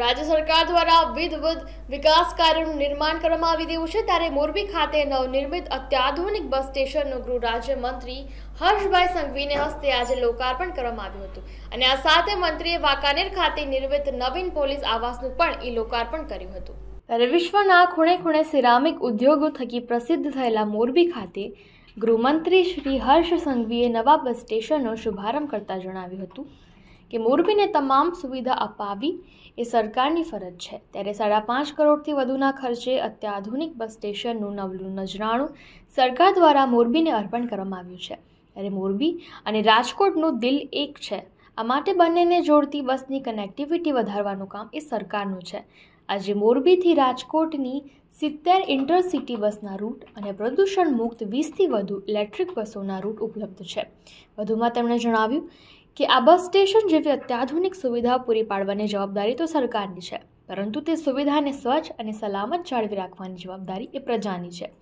રાજ્ય સરકાર દ્વારા વિધવિધ વિકાસ કાર્યનું નિર્માણ કરવામાં આવી રહ્યું છે ત્યારે મોરબી ખાતે નવનિર્મિત અત્યાધુનિક બસ સ્ટેશનનું ગૃહ રાજ્યમંત્રી હર્ષભાઈ સંઘવીને હસ્તે આજે લોકાર્પણ કરવામાં આવ્યું હતું અને આ સાથે મંત્રીએ વાંકાનેર ખાતે નિર્મિત નવીન પોલીસ આવાસનું પણ ઈ લોકાર્પણ કર્યું હતું ત્યારે વિશ્વના ખૂણે ખૂણે સિરામિક ઉદ્યોગો થકી પ્રસિદ્ધ થયેલા મોરબી ખાતે ગૃહમંત્રી શ્રી હર્ષ સંઘવીએ નવા બસ સ્ટેશનનો શુભારંભ કરતાં જણાવ્યું હતું કે મોરબીને તમામ સુવિધા અપાવી એ સરકારની ફરજ છે ત્યારે સાડા પાંચ કરોડથી વધુના ખર્ચે અત્યાધુનિક બસ સ્ટેશનનું નવલું નજરાણું સરકાર દ્વારા મોરબીને અર્પણ કરવામાં આવ્યું છે ત્યારે મોરબી અને રાજકોટનું દિલ એક છે આ માટે બંનેને જોડતી બસની કનેક્ટિવિટી વધારવાનું કામ એ સરકારનું છે આજે મોરબીથી રાજકોટની સિત્તેર ઇન્ટરસિટી બસના રૂટ અને પ્રદૂષણ મુક્ત વીસથી વધુ ઇલેક્ટ્રિક બસોના રૂટ ઉપલબ્ધ છે વધુમાં તેમણે જણાવ્યું કે આ બસ સ્ટેશન જેવી અત્યાધુનિક સુવિધા પૂરી પાડવાની જવાબદારી તો સરકારની છે પરંતુ તે સુવિધાને સ્વચ્છ અને સલામત જાળવી રાખવાની જવાબદારી એ પ્રજાની છે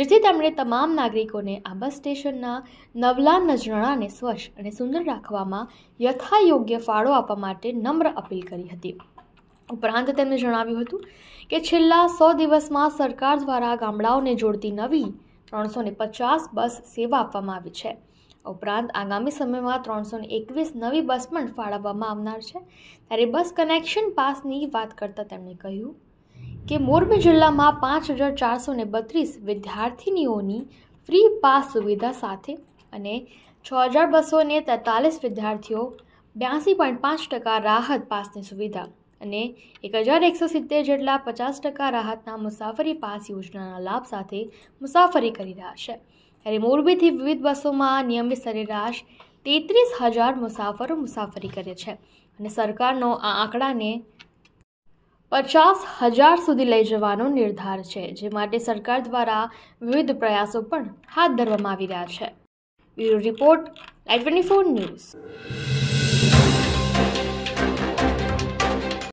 જેથી તેમણે તમામ નાગરિકોને આ બસ સ્ટેશનના નવલા નજરણાને સ્વચ્છ અને સુંદર રાખવામાં યથાયોગ્ય ફાળો આપવા માટે નમ્ર અપીલ કરી હતી ઉપરાંત તેમણે જણાવ્યું હતું કે છેલ્લા સો દિવસમાં સરકાર દ્વારા ગામડાઓને જોડતી નવી ત્રણસો પચાસ બસ સેવા આપવામાં આવી છે ઉપરાંત આગામી સમયમાં ત્રણસો એકવીસ નવી બસ પણ ફાળવવામાં આવનાર છે ત્યારે બસ કનેક્શન પાસની વાત કરતાં તેમણે કહ્યું કે મોરબી જિલ્લામાં પાંચ હજાર ચારસો ને બત્રીસ વિદ્યાર્થીનીઓની ફ્રી પાસ સુવિધા સાથે અને છ હજાર બસો તેતાલીસ વિદ્યાર્થીઓ બ્યાસી પોઈન્ટ પાંચ ટકા રાહત પાસની સુવિધા અને એક હજાર એકસો સિત્તેર જેટલા પચાસ ટકા રાહતના મુસાફરી પાસ યોજનાના લાભ સાથે મુસાફરી કરી રહ્યા છે ત્યારે મોરબીથી વિવિધ બસોમાં નિયમિત સરેરાશ તેત્રીસ હજાર મુસાફરો મુસાફરી કરે છે અને સરકારનો આ આંકડાને પચાસ હજાર સુધી લઈ જવાનો નિર્ધાર છે જે માટે સરકાર દ્વારા વિવિધ પ્રયાસો પણ હાથ ધરવામાં આવી રહ્યા છે bureau report live twenty four news